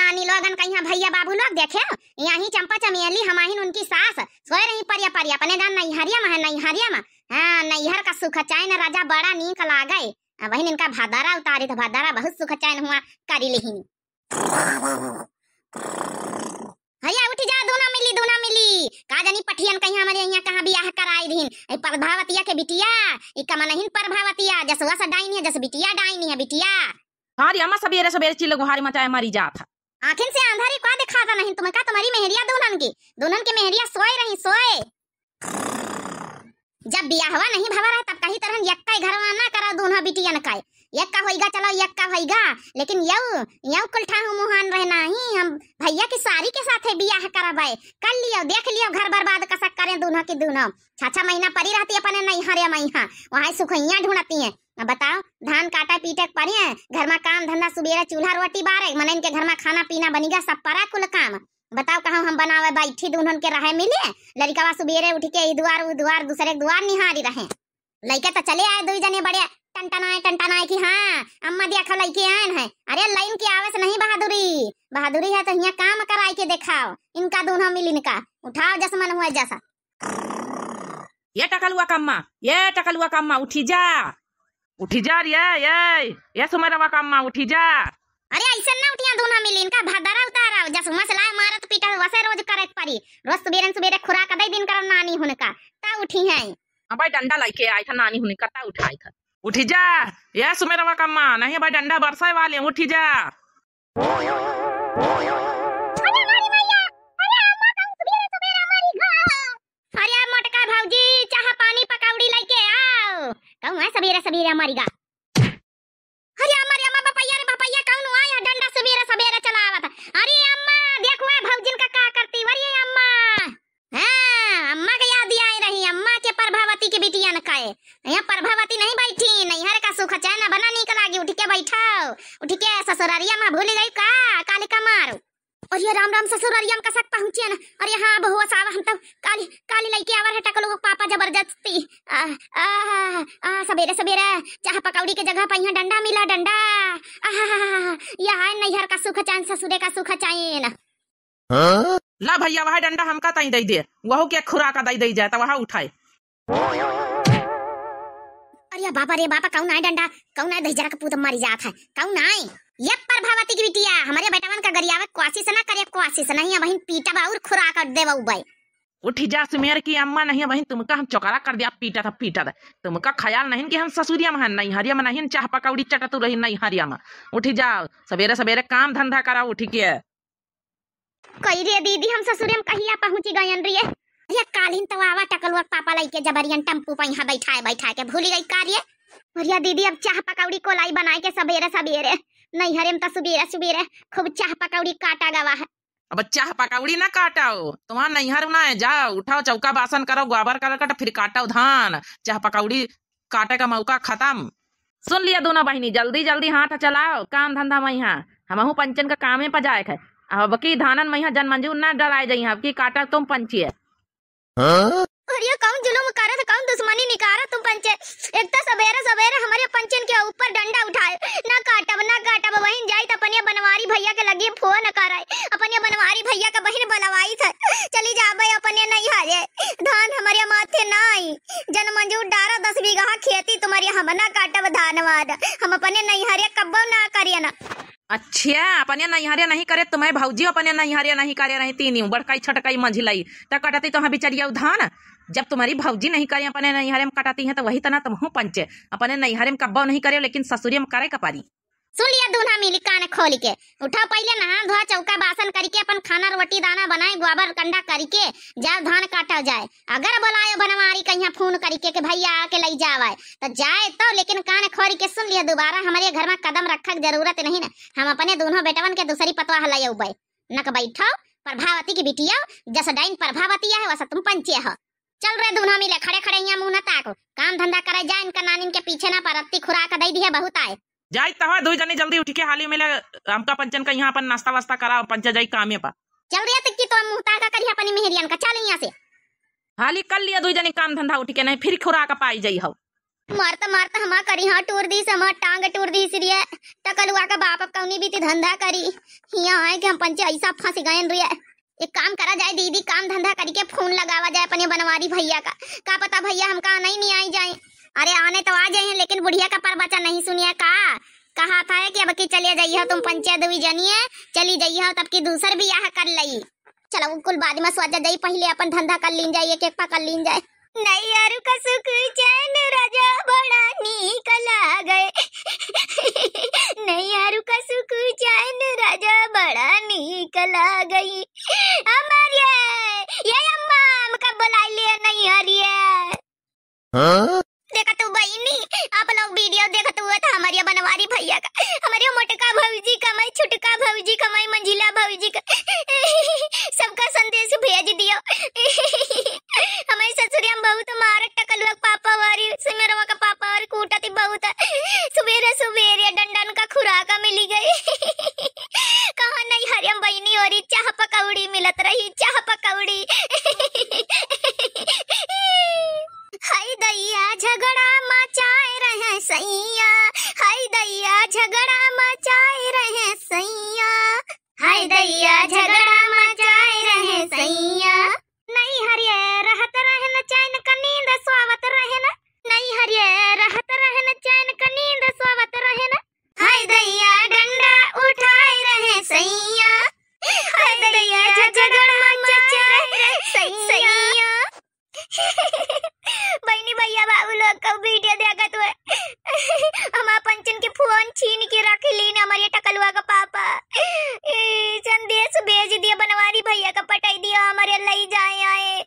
नानी लोगन कहीं भैया बाबू लोग देखे यही चंपा चमेली हमाहिन उनकी सास सोए रही परिया परिया अपने जान नैहरिया में है नैहरिया में हाँ नैहर का सुख चैन राजा बड़ा नीक लागय वही इनका भादारा उतारे तो भादारा बहुत सुख चैन हुआ करी लिहिनी भैया उठ जा दोना मिली दोना मिली का जानी पठियन कहीं हमारे यहाँ कहाँ बियाह कराई दिन ए प्रभावतिया के बिटिया ई कमा नहीं प्रभावतिया जसवा सा डाइनी है जस बिटिया डाइनी है बिटिया हारी अम्मा सबेरे सबेरे चिल्लो गुहारी मचाए मरी जात है आखिन से अंधारी का दिखा था नहीं तुम्हें का तुम्हारी मेहरिया दुल्हन की दुल्हन के मेहरिया सोए रही सोए जब बियाहवा नहीं भवा रहा तब कहीं तरह यक्का घरवा ना करा दोनों न का यक्का होएगा चलो यक्का होएगा लेकिन यऊ यऊ कुलठा हूं मोहन रहना ही हम भैया की सारी के साथ है बियाह करबाए कर लियो देख लियो घर बर्बाद कसक करें दोनों की दोनों छाछा महीना परी रहती है अपने नहीं या मैहा वहां सुखैया ढूंढती है अब बताओ धान काटा पीटक पड़े घर में काम धंधा सुबेरा चूल्हा रोटी बारे मन इनके घर में खाना पीना बनेगा सब परा कुल काम बताओ कहा हम बनावे बैठी दुन के रहे मिले लड़का सुबेरे उठ के उ उधर दूसरे द्वार निहारी रहे लड़का तो चले आए दो जने बड़े टंटनाए टंटनाए की हाँ अम्मा दिया खा लड़के आए है अरे लाइन की आवस नहीं बहादुरी बहादुरी है तो यहाँ काम कराई के दिखाओ इनका दोनों मिल इनका उठाओ जस मन हुआ जैसा ये टकलुआ कम्मा ये टकलुआ कम्मा उठी जा उठी जा रही है ये ये सुमरवा काम मां उठी जा अरे ऐसा ना उठिया दोना मिली इनका भादरा उतारा जस मसला मारत पीटा हुआ से रोज करत परी रोज सुबेरन सुबेरे खुरा दे दिन करो नानी होने का ता उठी है अब भाई डंडा लाइके आई था नानी होने का ता उठाई था उठी जा ये सुमेरवा काम मां नहीं भाई डंडा बरसाए वाले उठी जा सबेरे हमारी गा अरे हमारे अम्मा पपैया रे पपैया कौन हुआ डंडा सबेरे सबेरे चलावा था अरे अम्मा देखो है भौजिन का का करती अरे अम्मा हां अम्मा का याद आए रही अम्मा के प्रभावती के बिटिया न काए यहां प्रभावती नहीं बैठी नैहर का सुख चैन बना निकल आगी उठ के बैठाओ उठ के ससुरारिया में भूल गई का काले का मारो और ये राम राम ससुरारिया में कसक पहुंचिए ना और यहां बहुआ सावा हम तब काली काली लड़की आवर जबरदस्ती सवेरे सवेरे चाह पकौड़ी के जगह पर डंडा मिला डंडा यह है नैहर का सुख चैन ससुरे का सुख चैन हाँ? ला भैया वहा डंडा हमका तई दे दे वह के खुरा का दई दे जाए तो वहाँ उठाए अरे बाबा रे बाबा कौन आए डंडा कौन आए दही जरा का पूतम मारी जात है कौन आए ये पर भावती की बिटिया हमारे बेटावन का गरियावत कोशिश ना करे कोशिश नहीं है बहन पीटा बा और खुरा कर देवा उबाई उठी जा सुमेर की अम्मा नहीं बहन तुमका हम चौकरा कर दिया पीटा था पीटा था तुमका ख्याल नहीं कि हम ससुरिया में नहीं हरिया में नहीं चाह पकौड़ी चटा तू रही नहीं हरिया में उठी जाओ सवेरे सवेरे काम धंधा कराओ उठी के कई रे दीदी हम ससुरिया में कहिया पहुंची गए रे ये कालीन तो आवा टकलुआ पापा लाई के जबरियन टम्पू पर यहाँ बैठाए बैठा के भूली गई कार्य भरिया दीदी अब चाह पकौड़ी कोलाई बनाए के सवेरे सवेरे नहीं हरे में तो सुबेरे सुबेरे खूब चाह पकौड़ी काटा गवा है अब चाह पकौड़ी ना काटाओ तुम्हारा नैहर ना है जाओ उठाओ चौका बासन करो गोबर कर कटो फिर काटो धान चाह पकौड़ी काटे का मौका खत्म सुन लिया दोनों बहिनी जल्दी जल्दी हाथ चलाओ काम धंधा मैं यहाँ हम अहू पंचन का काम है पजायक है अब की धानन मैं जन मंजूर ना डराए जाइए अब की काटा तुम पंची है हाँ? अरे कौन जुलुम कर रहा था कौन दुश्मनी निकाल रहा तुम पंचे एक तो सवेरे सवेरे हमारे पंचन के ऊपर डंडा उठाए ना काटा ना काटा वहीं जाई तो अपने बनवारी भैया के लगी फोन कर भैया का बहन बलवाई था चली जाबे अपने नहीं हारे धान हमारे माथे नहीं जन मंजूर डारा दस बीघा हाँ खेती तुम्हारी हम ना काटब धान वाद हम अपने नहीं हारे कब ना करिए ना अच्छा अपने नैहरे नहीं करे तुम्हें भौजी अपने नैहरे नहीं करे रही तीनी बड़काई छटकाई मंझिलाई तो कटती तो बिचारिया धान जब तुम्हारी भौजी नहीं करे अपने नैहरे में कटाती है तो वही तना तुम हो पंचे अपने नैहरे में कब्बो नहीं करे लेकिन ससुरिया में करे कपारी सुन लिया दूल्हा मिली कान खोल के उठा पहले नहा धोआ चौका बासन करके अपन खाना रोटी दाना बनाए गोबर कंडा करके जाओ धान काटा जाए अगर बोलायो बनवारी कहीं फोन करके के भैया आके ले जावा तो जाए तो लेकिन कान खोल के सुन लिया दोबारा हमारे घर में कदम रखक जरूरत नहीं ना हम अपने दोनों बेटवन के दूसरी पतवा हलाई उबे नक बैठो प्रभावती की बिटिया जस डाइन प्रभावती है वैसा तुम पंचे हो चल रहे दोनों मिले खड़े खड़े यहाँ मुंह न ताको काम धंधा करे जा इनका नानी के पीछे ना परत्ती खुराक दे दी है बहुत आए जाय तवा दुई जने जल्दी उठ के हाली मिले हमका पंचन का यहाँ पर नाश्ता वास्ता करा पंचा जाई कामे पा चल रिया तक की तो हम मुहता का करिया पानी मेहरियन का चल यहाँ से हाली कर लिया दुई जने काम धंधा उठ के नहीं फिर खुरा का पाई जाई हो मारता मारता हमा करी हाँ टूर दी समा टांग टूर दी रिया टकलुआ का बाप अब कौनी बीती धंधा करी हिया आए कि हम पंचे ऐसा फांसी गए रिया एक काम करा जाए दीदी काम धंधा करके फोन लगावा जाए अपने बनवारी भैया का का पता भैया हम कहा नहीं नहीं आई जाए अरे आने तो आ जाइए लेकिन बुढ़िया का परबचा नहीं सुनिए का कहा था है कि अब की चले जाइए तुम पंचायत भी डिवीजनिए चली जाइए तब की दूसर भी यहाँ कर लई चलो कुल बाद में सोचा जाई पहले अपन धंधा कर लीन जाइए केक कर लीन जाए नहीं यार कसुक चैन राजा बड़ा नीक लागे नहीं यार कसुक चैन राजा बड़ा नीक लागे अमर ये ये अम्मा हमका बुला लिए नहीं हरिया हाँ? गुरु जी का सबका संदेश भेज दियो हमारे ससुरी हम बहुत मार टकलुआ पापा वारी मेरा का पापा वारी कूटा थी बहुत सवेरे सवेरे डंडन का खुराका मिली गई कहा नहीं हरियम बहनी और चाह पकौड़ी मिलत रही चाह पकौड़ी हाय दैया झगड़ा मचाए रहे सैया हाय दैया झगड़ा मचाए रहे सैया 嗨，大爷，咋个了？दिखाई दिया हमारे लई जाए आए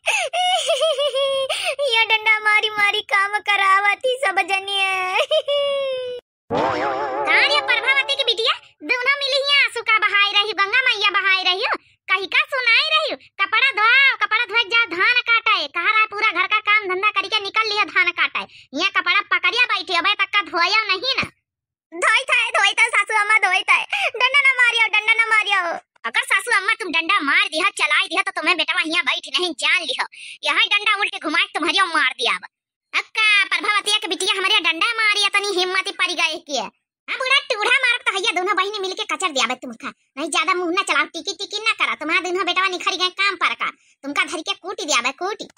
यह डंडा मारी मारी काम करावा थी सब जनी है जान लिहो यहाँ डंडा उड़ के घुमा के तुम्हारी तो मार दिया अब अक्का प्रभावतिया के बिटिया हमारे डंडा मारी तनी हिम्मत ही पड़ गई की हां बुढ़ा टूढ़ा मार तो हैया दोनों बहिनी मिलके कचर दिया तुमका नहीं ज्यादा मुंह ना चलाओ टिकी टिकी ना करा तुम्हारा दिन हो बेटावा निखर गए काम पर का तुमका धर के कूटी दिया बे कूटी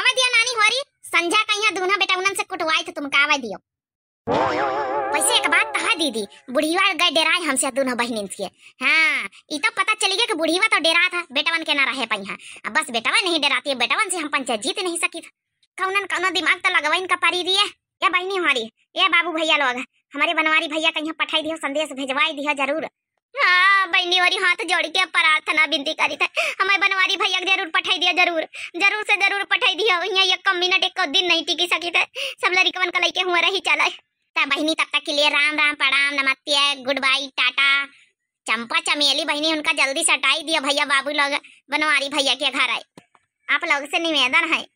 आवे दिया नानी होरी संझा कहिया दोनों बेटा उनन से कुटवाई तो तुमका आवे दियो वैसे एक बात कहा दीदी बुढ़ीवा गए डेराय हमसे दोनों बहनिन के हाँ ये तो पता चली गया कि बुढ़ीवा तो डेरा था बेटावन के ना रहे पाई हाँ बस बेटावन नहीं डेराती है बेटावन से हम पंचायत जीत नहीं सकी कौन कौन दिमाग तो लगवा इनका पारी दिए या बहनी हमारी ये बाबू भैया लोग हमारे बनवारी भैया कहीं पठाई दियो संदेश भेजवाई दिया जरूर हाँ बहनी वाली हाथ जोड़ी जोड़ के प्रार्थना बिनती करी थे हमारे बनवारी भैया जरूर पठाई दिया जरूर जरूर से जरूर पठाई दिया यहाँ एक कम मिनट एक दिन नहीं टिकी सकी थे सब लड़कवन का लेके हुआ रही चला सकता बहनी तब तक के लिए राम राम प्रणाम नमस्ते गुड बाई टाटा चंपा चमेली बहनी उनका जल्दी सटाई दिया भैया बाबू लोग बनवारी भैया के घर आए आप लोग से निवेदन है